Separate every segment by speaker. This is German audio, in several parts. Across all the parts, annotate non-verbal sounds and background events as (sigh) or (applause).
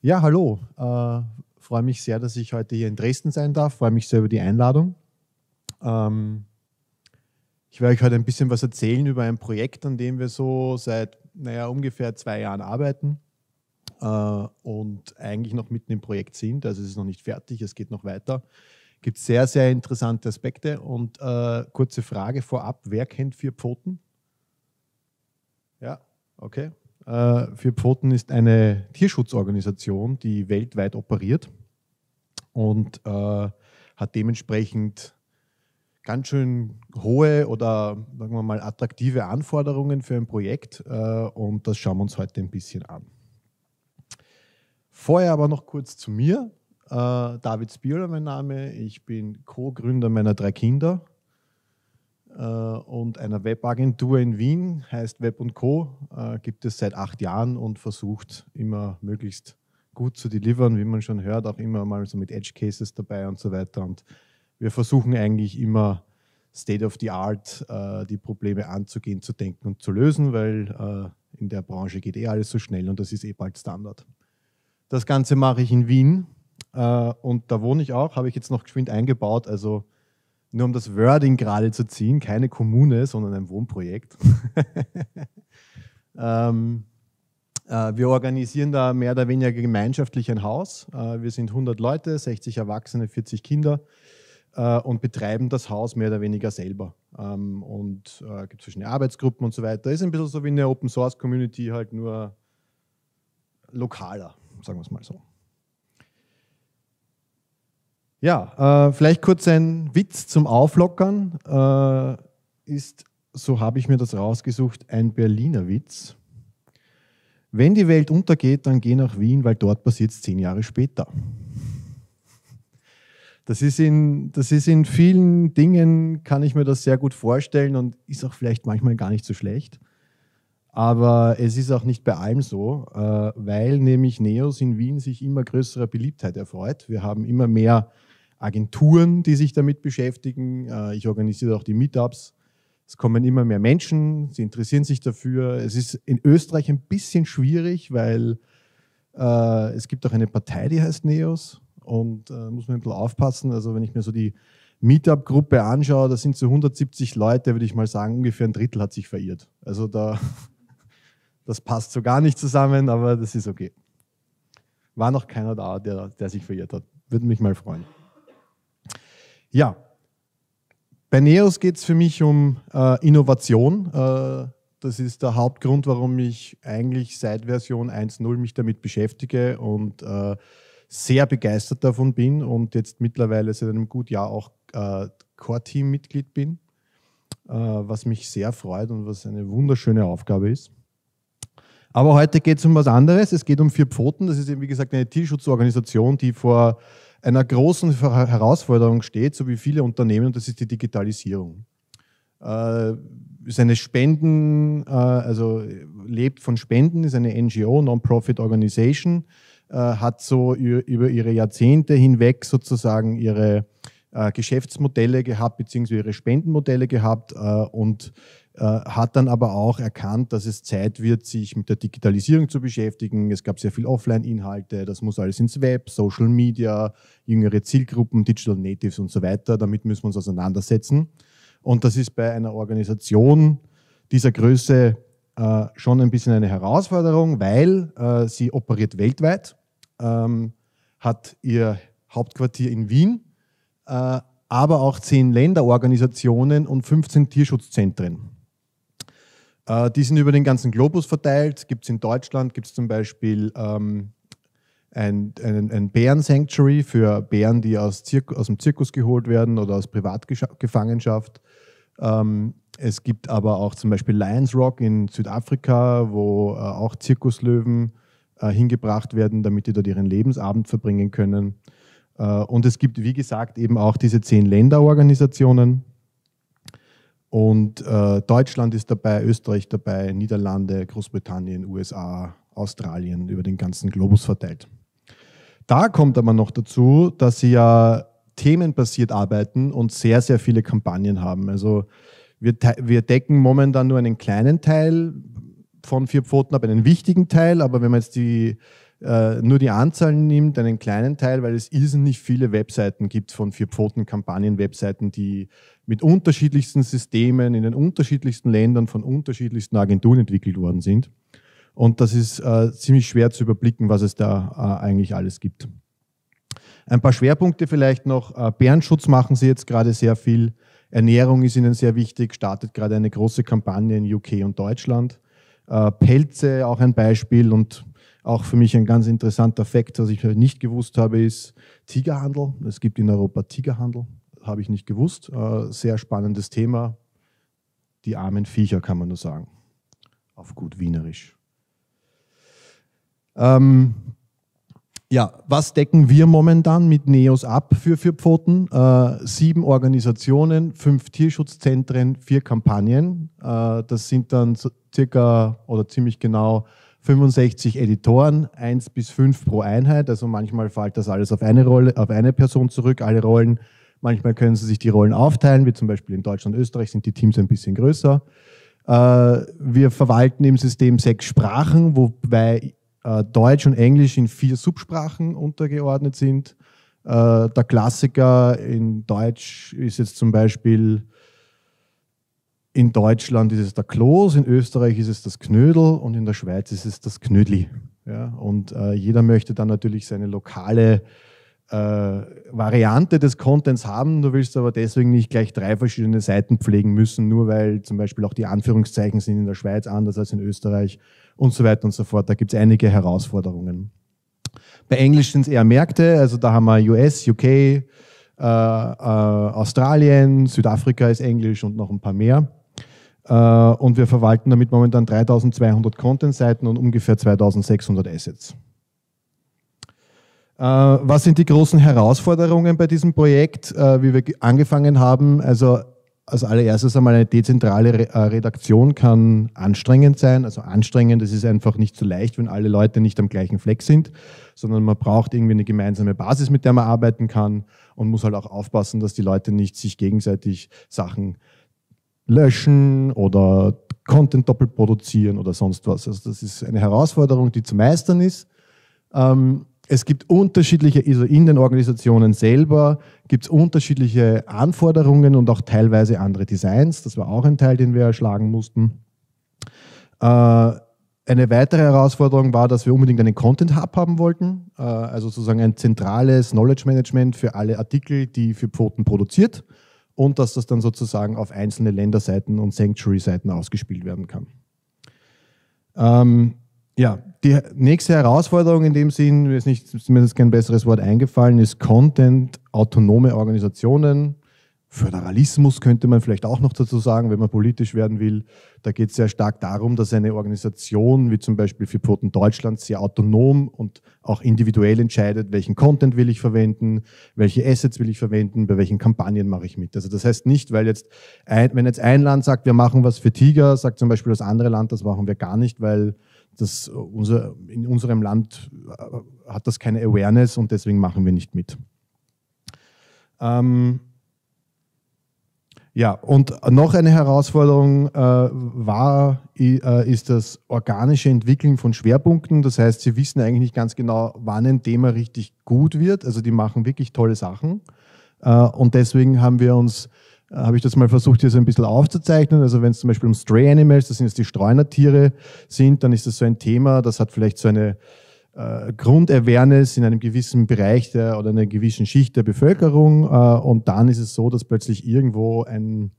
Speaker 1: Ja, hallo. Äh, freue mich sehr, dass ich heute hier in Dresden sein darf. Freue mich sehr über die Einladung. Ähm, ich werde euch heute ein bisschen was erzählen über ein Projekt, an dem wir so seit, naja, ungefähr zwei Jahren arbeiten äh, und eigentlich noch mitten im Projekt sind. Also es ist noch nicht fertig, es geht noch weiter. Es Gibt sehr, sehr interessante Aspekte und äh, kurze Frage vorab, wer kennt vier Pfoten? Ja, okay. Äh, für Pfoten ist eine Tierschutzorganisation, die weltweit operiert und äh, hat dementsprechend ganz schön hohe oder sagen wir mal attraktive Anforderungen für ein Projekt äh, und das schauen wir uns heute ein bisschen an. Vorher aber noch kurz zu mir. Äh, David Spiola mein Name. Ich bin Co-Gründer meiner drei Kinder. Äh, und einer Webagentur in Wien, heißt Web Co. Äh, gibt es seit acht Jahren und versucht immer möglichst gut zu delivern, wie man schon hört, auch immer mal so mit Edge Cases dabei und so weiter. Und wir versuchen eigentlich immer State of the Art, äh, die Probleme anzugehen, zu denken und zu lösen, weil in der Branche geht eh alles so schnell und das ist eh bald Standard. Das Ganze mache ich in Wien und da wohne ich auch, habe ich jetzt noch geschwind eingebaut. Also nur um das Wording gerade zu ziehen, keine Kommune, sondern ein Wohnprojekt. (laughs) ähm, äh, wir organisieren da mehr oder weniger gemeinschaftlich ein Haus. Äh, wir sind 100 Leute, 60 Erwachsene, 40 Kinder äh, und betreiben das Haus mehr oder weniger selber. Ähm, und äh, gibt verschiedene Arbeitsgruppen und so weiter. Ist ein bisschen so wie eine Open Source Community, halt nur lokaler, sagen wir es mal so. Ja, äh, vielleicht kurz ein Witz zum Auflockern. Äh, ist, so habe ich mir das rausgesucht, ein Berliner Witz. Wenn die Welt untergeht, dann geh nach Wien, weil dort passiert es zehn Jahre später. Das ist, in, das ist in vielen Dingen, kann ich mir das sehr gut vorstellen und ist auch vielleicht manchmal gar nicht so schlecht. Aber es ist auch nicht bei allem so, äh, weil nämlich Neos in Wien sich immer größerer Beliebtheit erfreut. Wir haben immer mehr Agenturen, die sich damit beschäftigen. Äh, ich organisiere auch die Meetups. Es kommen immer mehr Menschen, sie interessieren sich dafür. Es ist in Österreich ein bisschen schwierig, weil äh, es gibt auch eine Partei, die heißt NEOS und äh, muss man ein bisschen aufpassen. Also wenn ich mir so die Meetup-Gruppe anschaue, da sind so 170 Leute, würde ich mal sagen, ungefähr ein Drittel hat sich verirrt. Also da, (laughs) das passt so gar nicht zusammen, aber das ist okay. War noch keiner da, der, der sich verirrt hat. Würde mich mal freuen. Ja, bei Neos geht es für mich um äh, Innovation. Äh, das ist der Hauptgrund, warum ich eigentlich seit Version 1.0 mich damit beschäftige und äh, sehr begeistert davon bin und jetzt mittlerweile seit einem guten Jahr auch äh, Core-Team-Mitglied bin, äh, was mich sehr freut und was eine wunderschöne Aufgabe ist. Aber heute geht es um was anderes. Es geht um Vier Pfoten. Das ist eben, wie gesagt, eine Tierschutzorganisation, die vor einer großen Herausforderung steht, so wie viele Unternehmen, und das ist die Digitalisierung. Äh, ist Spenden, äh, also lebt von Spenden, ist eine NGO, Non-Profit Organization, äh, hat so über ihre Jahrzehnte hinweg sozusagen ihre äh, Geschäftsmodelle gehabt, beziehungsweise ihre Spendenmodelle gehabt äh, und äh, hat dann aber auch erkannt, dass es Zeit wird, sich mit der Digitalisierung zu beschäftigen. Es gab sehr viel Offline-Inhalte, das muss alles ins Web, Social Media, jüngere Zielgruppen, Digital Natives und so weiter. Damit müssen wir uns auseinandersetzen. Und das ist bei einer Organisation dieser Größe äh, schon ein bisschen eine Herausforderung, weil äh, sie operiert weltweit, ähm, hat ihr Hauptquartier in Wien, äh, aber auch zehn Länderorganisationen und 15 Tierschutzzentren. Äh, die sind über den ganzen Globus verteilt. Gibt es in Deutschland, gibt es zum Beispiel ähm, ein, ein, ein Bären-Sanctuary für Bären, die aus, Zirk aus dem Zirkus geholt werden oder aus Privatgefangenschaft. Ähm, es gibt aber auch zum Beispiel Lions Rock in Südafrika, wo äh, auch Zirkuslöwen äh, hingebracht werden, damit die dort ihren Lebensabend verbringen können. Äh, und es gibt, wie gesagt, eben auch diese zehn Länderorganisationen, und äh, Deutschland ist dabei, Österreich dabei, Niederlande, Großbritannien, USA, Australien über den ganzen Globus verteilt. Da kommt aber noch dazu, dass sie ja themenbasiert arbeiten und sehr, sehr viele Kampagnen haben. Also wir, wir decken momentan nur einen kleinen Teil von Vier Pfoten ab, einen wichtigen Teil, aber wenn man jetzt die äh, nur die Anzahl nimmt, einen kleinen Teil, weil es irrsinnig viele Webseiten gibt von Vier-Pfoten-Kampagnen-Webseiten, die mit unterschiedlichsten Systemen in den unterschiedlichsten Ländern von unterschiedlichsten Agenturen entwickelt worden sind. Und das ist äh, ziemlich schwer zu überblicken, was es da äh, eigentlich alles gibt. Ein paar Schwerpunkte vielleicht noch. Äh, Bärenschutz machen sie jetzt gerade sehr viel. Ernährung ist ihnen sehr wichtig, startet gerade eine große Kampagne in UK und Deutschland. Äh, Pelze auch ein Beispiel und auch für mich ein ganz interessanter Fakt, was ich halt nicht gewusst habe, ist Tigerhandel. Es gibt in Europa Tigerhandel, habe ich nicht gewusst. Äh, sehr spannendes Thema. Die armen Viecher kann man nur sagen, auf gut Wienerisch. Ähm, ja, was decken wir momentan mit NEOS ab für, für Pfoten? Äh, sieben Organisationen, fünf Tierschutzzentren, vier Kampagnen. Äh, das sind dann circa oder ziemlich genau 65 Editoren, 1 bis 5 pro Einheit. Also manchmal fällt das alles auf eine Rolle, auf eine Person zurück, alle Rollen. Manchmal können sie sich die Rollen aufteilen, wie zum Beispiel in Deutschland und Österreich sind die Teams ein bisschen größer. Äh, wir verwalten im System sechs Sprachen, wobei äh, Deutsch und Englisch in vier Subsprachen untergeordnet sind. Äh, der Klassiker in Deutsch ist jetzt zum Beispiel in Deutschland ist es der Klos, in Österreich ist es das Knödel und in der Schweiz ist es das Knödli. Ja, und äh, jeder möchte dann natürlich seine lokale äh, Variante des Contents haben. Du willst aber deswegen nicht gleich drei verschiedene Seiten pflegen müssen, nur weil zum Beispiel auch die Anführungszeichen sind in der Schweiz anders als in Österreich und so weiter und so fort. Da gibt es einige Herausforderungen. Bei Englisch sind es eher Märkte, also da haben wir US, UK, äh, äh, Australien, Südafrika ist Englisch und noch ein paar mehr. Äh, und wir verwalten damit momentan 3200 Content-Seiten und ungefähr 2600 Assets. Äh, was sind die großen Herausforderungen bei diesem Projekt, äh, wie wir angefangen haben? Also als allererstes einmal eine dezentrale Redaktion kann anstrengend sein. Also anstrengend, es ist einfach nicht so leicht, wenn alle Leute nicht am gleichen Fleck sind, sondern man braucht irgendwie eine gemeinsame Basis, mit der man arbeiten kann und muss halt auch aufpassen, dass die Leute nicht sich gegenseitig Sachen äh, löschen oder Content doppelt produzieren oder sonst was. Also das ist eine Herausforderung, die zu meistern ist. Ähm, es gibt unterschiedliche, also in den Organisationen selber gibt es unterschiedliche Anforderungen und auch teilweise andere Designs. Das war auch ein Teil, den wir erschlagen mussten. Äh, eine weitere Herausforderung war, dass wir unbedingt einen Content Hub haben wollten, äh, also sozusagen ein zentrales Knowledge Management für alle Artikel, die für Pfoten produziert und dass das dann sozusagen auf einzelne Länderseiten und Sanctuary-Seiten ausgespielt werden kann. Ähm, ja, die nächste Herausforderung in dem Sinn, mir ist, nicht, mir kein besseres Wort eingefallen, ist Content, autonome Organisationen, Föderalismus könnte man vielleicht auch noch dazu sagen, wenn man politisch werden will. Da geht es sehr stark darum, dass eine Organisation wie zum Beispiel für Pfoten Deutschland sehr autonom und auch individuell entscheidet, welchen Content will ich verwenden, welche Assets will ich verwenden, bei welchen Kampagnen mache ich mit. Also das heißt nicht, weil jetzt, ein, wenn jetzt ein Land sagt, wir machen was für Tiger, sagt zum Beispiel das andere Land, das machen wir gar nicht, weil das unser, in unserem Land äh, hat das keine Awareness und deswegen machen wir nicht mit. Ähm, ja, und noch eine Herausforderung äh, war, äh, ist das organische Entwickeln von Schwerpunkten. Das heißt, sie wissen eigentlich nicht ganz genau, wann ein Thema richtig gut wird. Also die machen wirklich tolle Sachen. Äh, und deswegen haben wir uns, äh, habe ich das mal versucht, hier so ein bisschen aufzuzeichnen. Also wenn es zum Beispiel um Stray Animals, das sind jetzt die Streunertiere, sind, dann ist das so ein Thema, das hat vielleicht so eine äh, Grundawareness in einem gewissen Bereich der, oder einer gewissen Schicht der Bevölkerung. Äh, und dann ist es so, dass plötzlich irgendwo ein,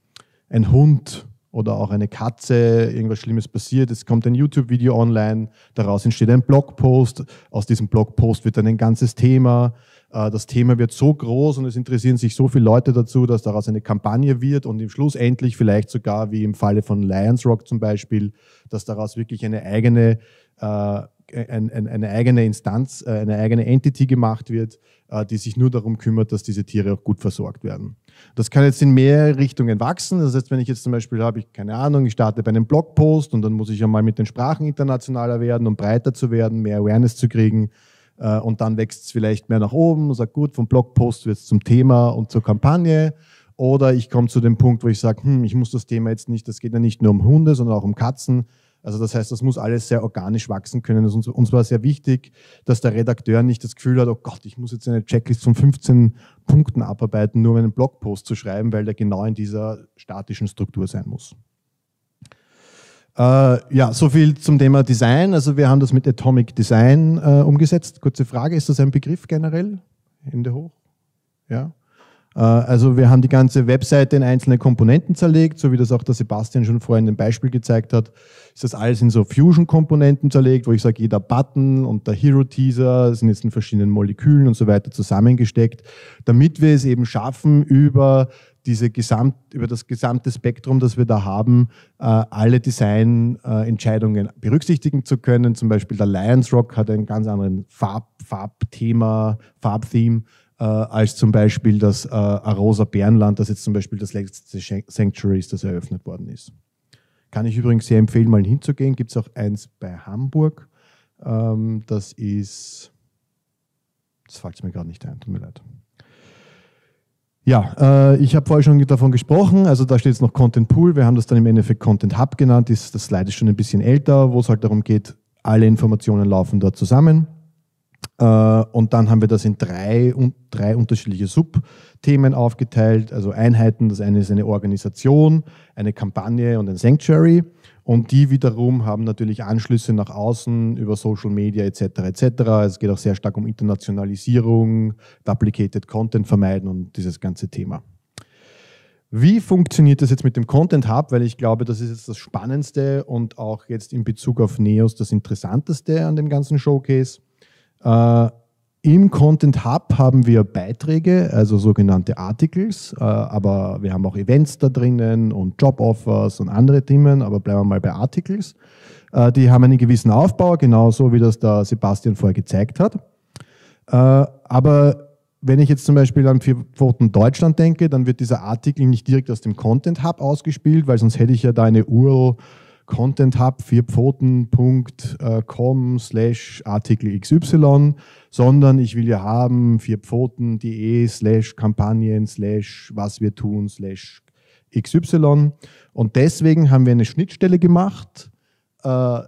Speaker 1: ein Hund oder auch eine Katze, irgendwas Schlimmes passiert, es kommt ein YouTube-Video online, daraus entsteht ein Blogpost, aus diesem Blogpost wird dann ein ganzes Thema, äh, das Thema wird so groß und es interessieren sich so viele Leute dazu, dass daraus eine Kampagne wird und im Schluss endlich vielleicht sogar, wie im Falle von Lions Rock zum Beispiel, dass daraus wirklich eine eigene äh, äh, ein, ein, eine eigene Instanz, äh, eine eigene Entity gemacht wird, äh, die sich nur darum kümmert, dass diese Tiere auch gut versorgt werden. Das kann jetzt in mehrere Richtungen wachsen. Das heißt, wenn ich jetzt zum Beispiel habe, ich keine Ahnung, ich starte bei einem Blogpost und dann muss ich ja mal mit den Sprachen internationaler werden, um breiter zu werden, mehr Awareness zu kriegen. Und dann wächst es vielleicht mehr nach oben, und sagt gut, vom Blogpost wird es zum Thema und zur Kampagne. Oder ich komme zu dem Punkt, wo ich sage, hm, ich muss das Thema jetzt nicht, das geht ja nicht nur um Hunde, sondern auch um Katzen also das heißt, das muss alles sehr organisch wachsen können. uns, uns war sehr wichtig, dass der Redakteur nicht das Gefühl hat, oh Gott, ich muss jetzt eine Checklist von 15 Punkten abarbeiten, nur um einen Blogpost zu schreiben, weil der genau in dieser statischen Struktur sein muss. Äh, ja, so viel zum Thema Design. Also wir haben das mit Atomic Design äh, umgesetzt. Kurze Frage, ist das ein Begriff generell? Hände hoch. Ja. Äh, also wir haben die ganze Webseite in einzelne Komponenten zerlegt, so wie das auch der Sebastian schon vorhin im Beispiel gezeigt hat. Ist das alles in so Fusion-Komponenten zerlegt, wo ich sage, jeder Button und der Hero-Teaser sind jetzt in verschiedenen Molekülen und so weiter zusammengesteckt, damit wir es eben schaffen, über diese Gesamt, über das gesamte Spektrum, das wir da haben, äh, alle Design-Entscheidungen berücksichtigen zu können. Zum Beispiel der Lions Rock hat ein ganz anderes Farb, Farbthema, Farbtheme äh, als zum Beispiel das äh, Arosa Bärenland, das jetzt zum Beispiel das letzte Sanctuary ist, das eröffnet worden ist. Kann ich übrigens sehr empfehlen, mal hinzugehen. Gibt es auch eins bei Hamburg. Ähm, das ist. Das fällt mir gerade nicht ein, tut mir leid. Ja, äh, ich habe vorher schon davon gesprochen. Also da steht jetzt noch Content Pool. Wir haben das dann im Endeffekt Content Hub genannt. Ist, das Slide ist schon ein bisschen älter, wo es halt darum geht, alle Informationen laufen dort zusammen. Äh, und dann haben wir das in drei, drei unterschiedliche Subthemen aufgeteilt, also Einheiten. Das eine ist eine Organisation, eine Kampagne und ein Sanctuary. Und die wiederum haben natürlich Anschlüsse nach außen über Social Media etc. etc. Es geht auch sehr stark um Internationalisierung, Duplicated Content vermeiden und dieses ganze Thema. Wie funktioniert das jetzt mit dem Content Hub? Weil ich glaube, das ist jetzt das Spannendste und auch jetzt in Bezug auf Neos das Interessanteste an dem ganzen Showcase. Äh, Im Content Hub haben wir Beiträge, also sogenannte Articles, äh, aber wir haben auch Events da drinnen und Job-Offers und andere Themen, aber bleiben wir mal bei Articles. Äh, die haben einen gewissen Aufbau, genauso wie das der Sebastian vorher gezeigt hat. Äh, aber wenn ich jetzt zum Beispiel an Vier Pfoten Deutschland denke, dann wird dieser Artikel nicht direkt aus dem Content Hub ausgespielt, weil sonst hätte ich ja da eine URL contentHub4pfoten.com slash Artikel XY, sondern ich will ja haben 4pfoten.de slash Kampagnen slash was wir tun slash XY. Und deswegen haben wir eine Schnittstelle gemacht äh,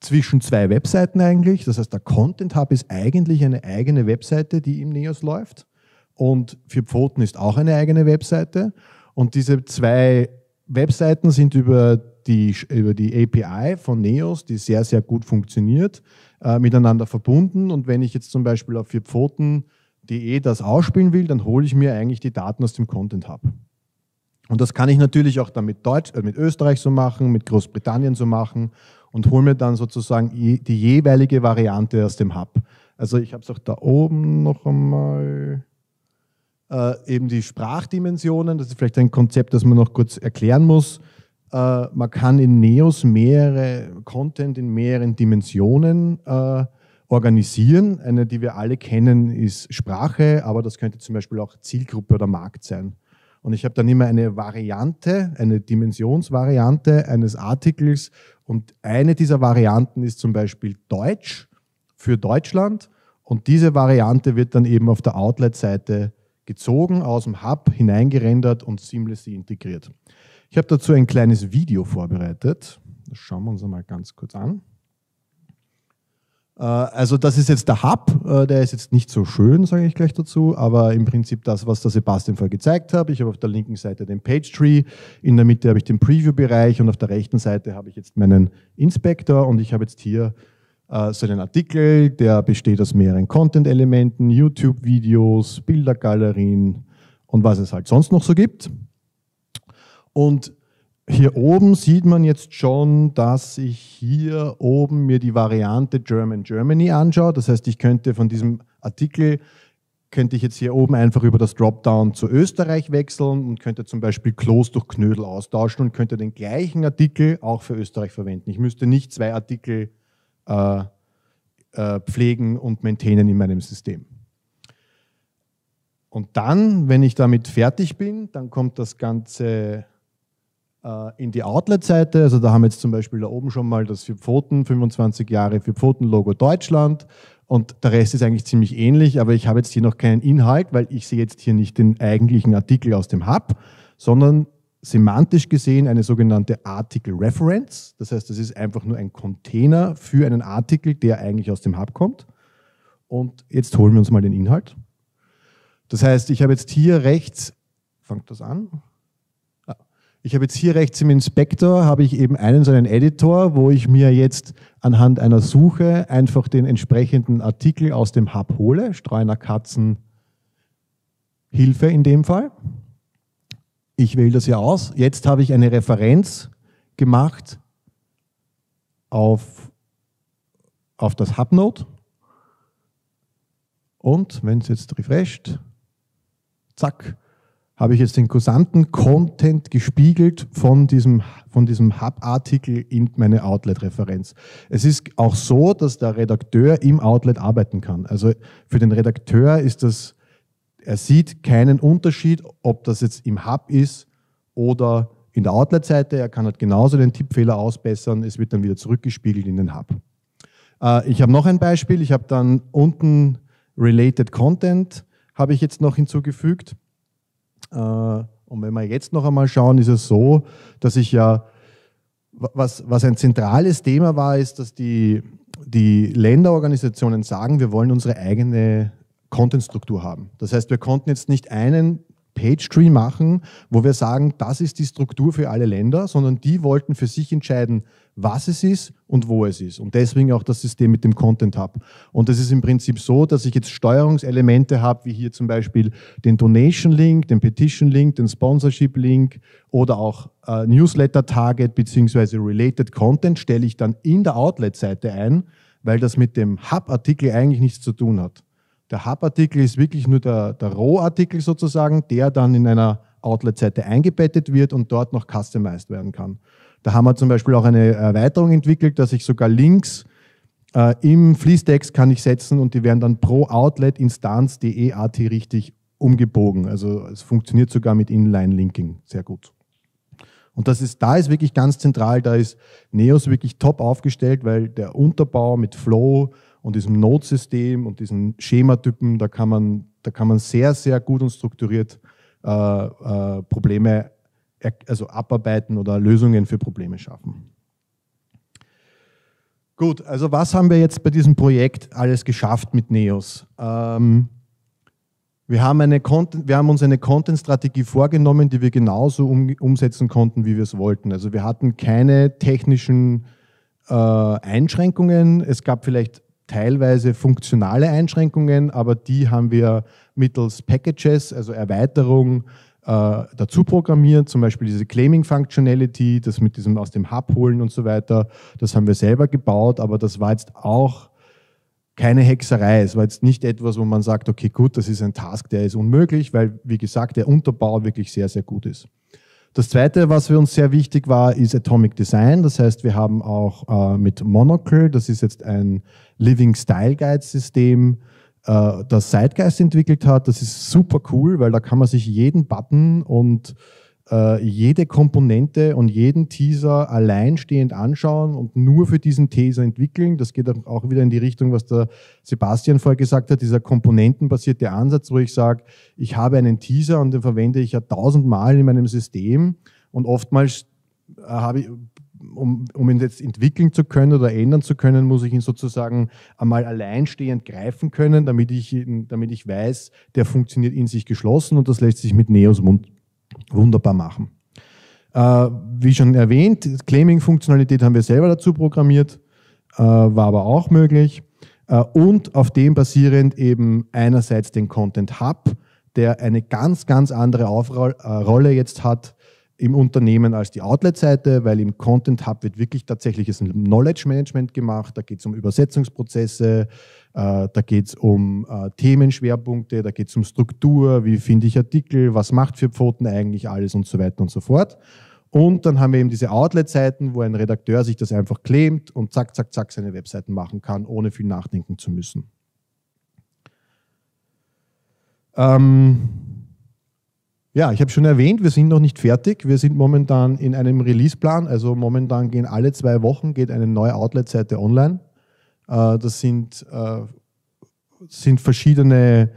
Speaker 1: zwischen zwei Webseiten eigentlich. Das heißt, der Content Hub ist eigentlich eine eigene Webseite, die im Neos läuft. Und für Pfoten ist auch eine eigene Webseite. Und diese zwei Webseiten sind über die, über die API von Neos, die sehr, sehr gut funktioniert, äh, miteinander verbunden. Und wenn ich jetzt zum Beispiel auf vierpfoten.de das ausspielen will, dann hole ich mir eigentlich die Daten aus dem Content Hub. Und das kann ich natürlich auch dann mit, Deutsch, äh, mit Österreich so machen, mit Großbritannien so machen und hole mir dann sozusagen die jeweilige Variante aus dem Hub. Also ich habe es auch da oben noch einmal. Äh, eben die Sprachdimensionen, das ist vielleicht ein Konzept, das man noch kurz erklären muss. Äh, man kann in Neos mehrere Content in mehreren Dimensionen äh, organisieren. Eine, die wir alle kennen, ist Sprache, aber das könnte zum Beispiel auch Zielgruppe oder Markt sein. Und ich habe dann immer eine Variante, eine Dimensionsvariante eines Artikels. Und eine dieser Varianten ist zum Beispiel Deutsch für Deutschland. Und diese Variante wird dann eben auf der Outlet-Seite gezogen, aus dem Hub hineingerendert und seamlessly integriert. Ich habe dazu ein kleines Video vorbereitet. Das schauen wir uns einmal ganz kurz an. Äh, also das ist jetzt der Hub, äh, der ist jetzt nicht so schön, sage ich gleich dazu, aber im Prinzip das, was der Sebastian vorher gezeigt hat. Ich habe auf der linken Seite den Page-Tree, in der Mitte habe ich den Preview-Bereich und auf der rechten Seite habe ich jetzt meinen Inspector und ich habe jetzt hier äh, so einen Artikel, der besteht aus mehreren Content-Elementen, YouTube-Videos, Bildergalerien und was es halt sonst noch so gibt. Und hier oben sieht man jetzt schon, dass ich hier oben mir die Variante German Germany anschaue. Das heißt, ich könnte von diesem Artikel, könnte ich jetzt hier oben einfach über das Dropdown zu Österreich wechseln und könnte zum Beispiel Klos durch Knödel austauschen und könnte den gleichen Artikel auch für Österreich verwenden. Ich müsste nicht zwei Artikel äh, äh, pflegen und maintainen in meinem System. Und dann, wenn ich damit fertig bin, dann kommt das Ganze äh, in die Outlet-Seite. Also da haben wir jetzt zum Beispiel da oben schon mal das für Pfoten, 25 Jahre für Pfoten-Logo Deutschland. Und der Rest ist eigentlich ziemlich ähnlich, aber ich habe jetzt hier noch keinen Inhalt, weil ich sehe jetzt hier nicht den eigentlichen Artikel aus dem Hub, sondern semantisch gesehen eine sogenannte Article Reference. Das heißt, das ist einfach nur ein Container für einen Artikel, der eigentlich aus dem Hub kommt. Und jetzt holen wir uns mal den Inhalt. Das heißt, ich habe jetzt hier rechts, fangt das an, ich habe jetzt hier rechts im Inspektor, habe ich eben einen so einen Editor, wo ich mir jetzt anhand einer Suche einfach den entsprechenden Artikel aus dem Hub hole, Streuner Katzen Hilfe in dem Fall. Ich wähle das ja aus. Jetzt habe ich eine Referenz gemacht auf, auf das Hubnote. Und wenn es jetzt refresht, zack, habe ich jetzt den gesamten Content gespiegelt von diesem, von diesem Hub-Artikel in meine Outlet-Referenz. Es ist auch so, dass der Redakteur im Outlet arbeiten kann. Also für den Redakteur ist das, er sieht keinen Unterschied, ob das jetzt im Hub ist oder in der Outlet-Seite. Er kann halt genauso den Tippfehler ausbessern. Es wird dann wieder zurückgespiegelt in den Hub. Äh, ich habe noch ein Beispiel. Ich habe dann unten Related Content habe ich jetzt noch hinzugefügt. Äh, und wenn wir jetzt noch einmal schauen, ist es so, dass ich ja, was, was ein zentrales Thema war, ist, dass die, die Länderorganisationen sagen, wir wollen unsere eigene Content-Struktur haben. Das heißt, wir konnten jetzt nicht einen Page-Tree machen, wo wir sagen, das ist die Struktur für alle Länder, sondern die wollten für sich entscheiden, was es ist und wo es ist. Und deswegen auch das System mit dem Content Hub. Und es ist im Prinzip so, dass ich jetzt Steuerungselemente habe, wie hier zum Beispiel den Donation Link, den Petition Link, den Sponsorship Link oder auch äh, Newsletter Target bzw. Related Content stelle ich dann in der Outlet-Seite ein, weil das mit dem Hub-Artikel eigentlich nichts zu tun hat. Der Hub-Artikel ist wirklich nur der, der Roh-Artikel sozusagen, der dann in einer Outlet-Seite eingebettet wird und dort noch customized werden kann. Da haben wir zum Beispiel auch eine Erweiterung entwickelt, dass ich sogar Links äh, im Fließtext kann ich setzen und die werden dann pro Outlet Instanz DEAT richtig umgebogen. Also es funktioniert sogar mit Inline-Linking sehr gut. Und das ist, da ist wirklich ganz zentral, da ist Neos wirklich top aufgestellt, weil der Unterbau mit Flow, und diesem Notsystem und diesen Schematypen, da kann man, da kann man sehr, sehr gut und strukturiert äh, äh, Probleme also abarbeiten oder Lösungen für Probleme schaffen. Gut, also was haben wir jetzt bei diesem Projekt alles geschafft mit NEOS? Ähm, wir, haben eine Content, wir haben uns eine Content-Strategie vorgenommen, die wir genauso um, umsetzen konnten, wie wir es wollten. Also wir hatten keine technischen äh, Einschränkungen. Es gab vielleicht teilweise funktionale Einschränkungen, aber die haben wir mittels Packages, also Erweiterung, äh, dazu programmiert, zum Beispiel diese Claiming Functionality, das mit diesem aus dem Hub holen und so weiter, das haben wir selber gebaut, aber das war jetzt auch keine Hexerei. Es war jetzt nicht etwas, wo man sagt, okay, gut, das ist ein Task, der ist unmöglich, weil, wie gesagt, der Unterbau wirklich sehr, sehr gut ist. Das zweite, was für uns sehr wichtig war, ist Atomic Design. Das heißt, wir haben auch äh, mit Monocle, das ist jetzt ein Living Style Guide System, äh, das Zeitgeist entwickelt hat. Das ist super cool, weil da kann man sich jeden Button und äh, jede Komponente und jeden Teaser alleinstehend anschauen und nur für diesen Teaser entwickeln. Das geht auch wieder in die Richtung, was der Sebastian vorher gesagt hat, dieser komponentenbasierte Ansatz, wo ich sage, ich habe einen Teaser und den verwende ich ja tausendmal in meinem System und oftmals äh, habe ich, um, um, ihn jetzt entwickeln zu können oder ändern zu können, muss ich ihn sozusagen einmal alleinstehend greifen können, damit ich, damit ich weiß, der funktioniert in sich geschlossen und das lässt sich mit Neos wunderbar machen. Äh, wie schon erwähnt, Claiming-Funktionalität haben wir selber dazu programmiert, äh, war aber auch möglich. Äh, und auf dem basierend eben einerseits den Content Hub, der eine ganz, ganz andere äh, Rolle jetzt hat im Unternehmen als die Outlet-Seite, weil im Content Hub wird wirklich tatsächliches Knowledge Management gemacht. Da geht es um Übersetzungsprozesse, äh, da geht es um äh, Themenschwerpunkte, da geht es um Struktur, wie finde ich Artikel, was macht für Pfoten eigentlich alles und so weiter und so fort. Und dann haben wir eben diese Outlet-Seiten, wo ein Redakteur sich das einfach claimt und zack, zack, zack seine Webseiten machen kann, ohne viel nachdenken zu müssen. Ähm, ja, ich habe schon erwähnt, wir sind noch nicht fertig. Wir sind momentan in einem Release-Plan. Also momentan gehen alle zwei Wochen geht eine neue Outlet-Seite online. Äh, das sind, äh, sind verschiedene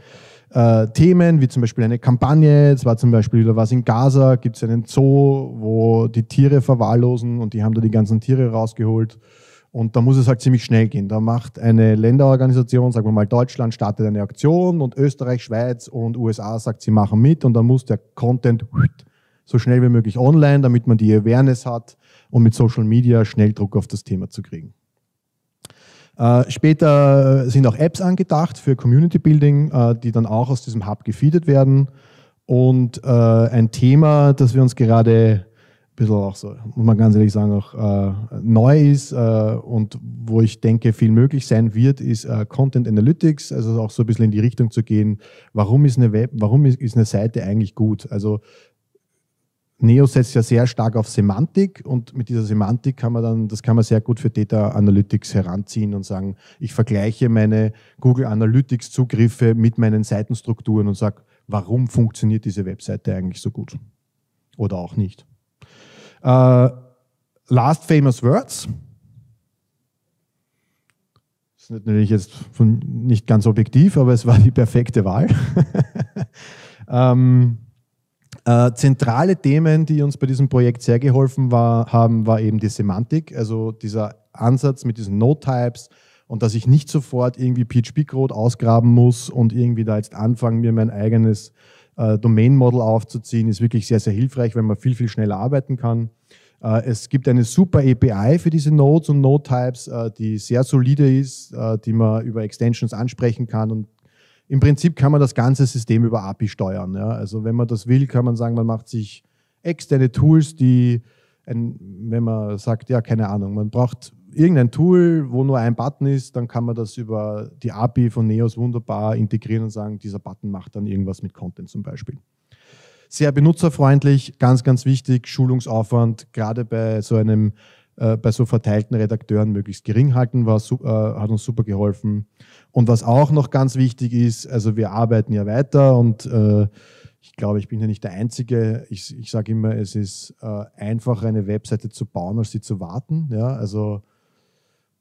Speaker 1: äh, Themen, wie zum Beispiel eine Kampagne. Es war zum Beispiel wieder was in Gaza, gibt es einen Zoo, wo die Tiere verwahrlosen und die haben da die ganzen Tiere rausgeholt. Und da muss es halt ziemlich schnell gehen. Da macht eine Länderorganisation, sagen wir mal Deutschland, startet eine Aktion und Österreich, Schweiz und USA sagt, sie machen mit und dann muss der Content so schnell wie möglich online, damit man die Awareness hat und um mit Social Media schnell Druck auf das Thema zu kriegen. Äh, später sind auch Apps angedacht für Community Building, äh, die dann auch aus diesem Hub gefeedet werden. Und äh, ein Thema, das wir uns gerade ein bisschen auch so, muss man ganz ehrlich sagen, auch äh, neu ist äh, und wo ich denke, viel möglich sein wird, ist äh, Content Analytics, also auch so ein bisschen in die Richtung zu gehen, warum ist eine Web, warum ist, ist eine Seite eigentlich gut? Also Neo setzt ja sehr stark auf Semantik und mit dieser Semantik kann man dann, das kann man sehr gut für Data Analytics heranziehen und sagen, ich vergleiche meine Google Analytics Zugriffe mit meinen Seitenstrukturen und sage, warum funktioniert diese Webseite eigentlich so gut oder auch nicht. Uh, last Famous Words. Das ist natürlich jetzt von, nicht ganz objektiv, aber es war die perfekte Wahl. (laughs) ähm, äh, zentrale Themen, die uns bei diesem Projekt sehr geholfen war, haben, war eben die Semantik, also dieser Ansatz mit diesen node types und dass ich nicht sofort irgendwie PHP-Code ausgraben muss und irgendwie da jetzt anfangen, mir mein eigenes äh, Domain Model aufzuziehen, ist wirklich sehr, sehr hilfreich, weil man viel, viel schneller arbeiten kann. Äh, es gibt eine super API für diese Nodes und Node Types, äh, die sehr solide ist, äh, die man über Extensions ansprechen kann und im Prinzip kann man das ganze System über API steuern. Ja? Also wenn man das will, kann man sagen, man macht sich externe Tools, die, ein, wenn man sagt, ja, keine Ahnung, man braucht irgendein Tool, wo nur ein Button ist, dann kann man das über die API von Neos wunderbar integrieren und sagen, dieser Button macht dann irgendwas mit Content zum Beispiel. Sehr benutzerfreundlich, ganz, ganz wichtig, Schulungsaufwand, gerade bei so einem, äh, bei so verteilten Redakteuren möglichst gering halten, war, äh, hat uns super geholfen. Und was auch noch ganz wichtig ist, also wir arbeiten ja weiter und äh, ich glaube, ich bin ja nicht der Einzige. Ich, ich sage immer, es ist äh, einfacher, eine Webseite zu bauen, als sie zu warten. Ja, also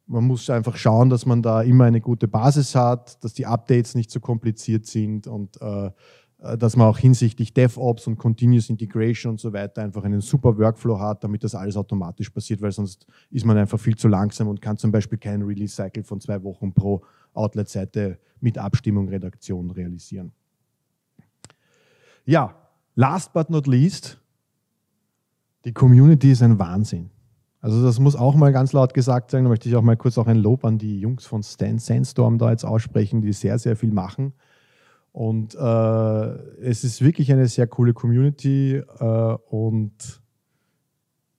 Speaker 1: man muss einfach schauen, dass man da immer eine gute Basis hat, dass die Updates nicht so kompliziert sind und äh, äh, dass man auch hinsichtlich DevOps und Continuous Integration und so weiter einfach einen super Workflow hat, damit das alles automatisch passiert, weil sonst ist man einfach viel zu langsam und kann zum Beispiel keinen Release-Cycle von zwei Wochen pro Outlet-Seite mit Abstimmung, Redaktion realisieren. Ja, last but not least, die Community ist ein Wahnsinn. Also das muss auch mal ganz laut gesagt sein. Da möchte ich auch mal kurz auch ein Lob an die Jungs von Stan Sandstorm da jetzt aussprechen, die sehr, sehr viel machen. Und äh, es ist wirklich eine sehr coole Community äh, und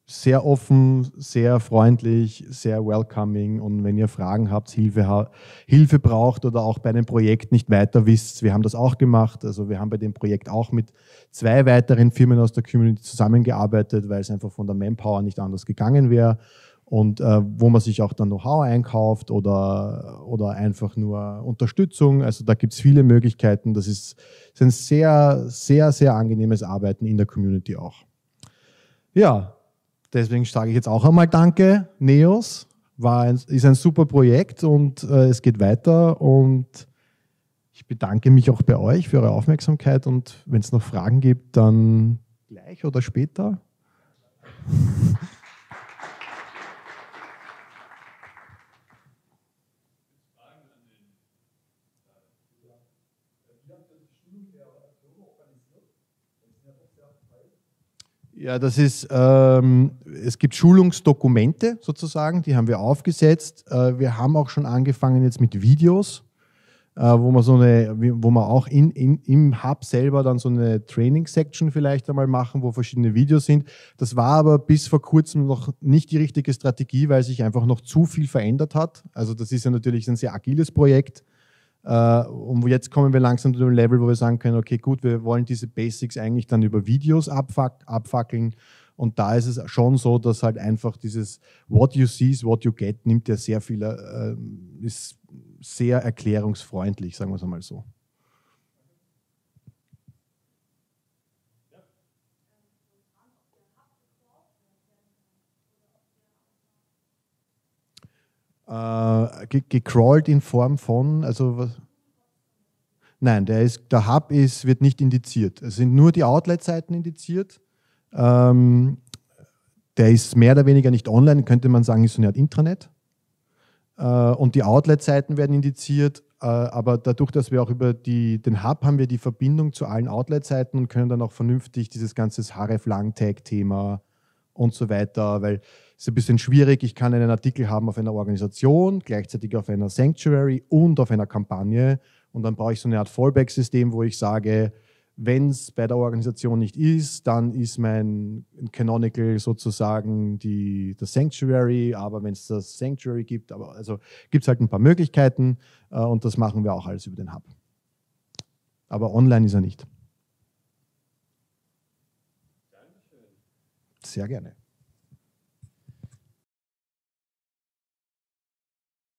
Speaker 1: sehr offen, sehr freundlich, sehr welcoming. Und wenn ihr Fragen habt, Hilfe, Hilfe braucht oder auch bei einem Projekt nicht weiter wisst, wir haben das auch gemacht. Also wir haben bei dem Projekt auch mit zwei weiteren Firmen aus der Community zusammengearbeitet, weil es einfach von der Manpower nicht anders gegangen wäre. Und äh, wo man sich auch dann Know-how einkauft oder, oder einfach nur Unterstützung. Also da gibt es viele Möglichkeiten. Das ist, ist ein sehr, sehr, sehr angenehmes Arbeiten in der Community auch. Ja, Deswegen sage ich jetzt auch einmal Danke, Neos. War ein, ist ein super Projekt und äh, es geht weiter. Und ich bedanke mich auch bei euch für eure Aufmerksamkeit. Und wenn es noch Fragen gibt, dann gleich oder später. Ja, das ist, ähm, es gibt Schulungsdokumente sozusagen, die haben wir aufgesetzt. Äh, wir haben auch schon angefangen jetzt mit Videos, äh, wo man so eine, wo man auch in, in, im Hub selber dann so eine Training-Section vielleicht einmal machen, wo verschiedene Videos sind. Das war aber bis vor kurzem noch nicht die richtige Strategie, weil sich einfach noch zu viel verändert hat. Also das ist ja natürlich ein sehr agiles Projekt äh, und jetzt kommen wir langsam zu dem Level, wo wir sagen können, okay, gut, wir wollen diese Basics eigentlich dann über Videos abfack abfackeln. Und da ist es schon so, dass halt einfach dieses What you see is what you get nimmt ja sehr viel, äh, ist sehr erklärungsfreundlich, sagen wir es einmal so. äh, gecrawlt in Form von, also was? Nein, der, ist, der Hub ist, wird nicht indiziert. Es sind nur die Outlet-Seiten indiziert. Ähm, der ist mehr oder weniger nicht online, könnte man sagen, ist so eine Art Intranet. Äh, und die Outlet-Seiten werden indiziert, äh, aber dadurch, dass wir auch über die, den Hub haben wir die Verbindung zu allen Outlet-Seiten und können dann auch vernünftig dieses ganze href langtag thema und so weiter, weil ist ein bisschen schwierig. Ich kann einen Artikel haben auf einer Organisation, gleichzeitig auf einer Sanctuary und auf einer Kampagne. Und dann brauche ich so eine Art Fallback-System, wo ich sage, wenn es bei der Organisation nicht ist, dann ist mein Canonical sozusagen die, das Sanctuary, aber wenn es das Sanctuary gibt, aber also gibt es halt ein paar Möglichkeiten äh, und das machen wir auch alles über den Hub. Aber online ist er nicht. Sehr gerne.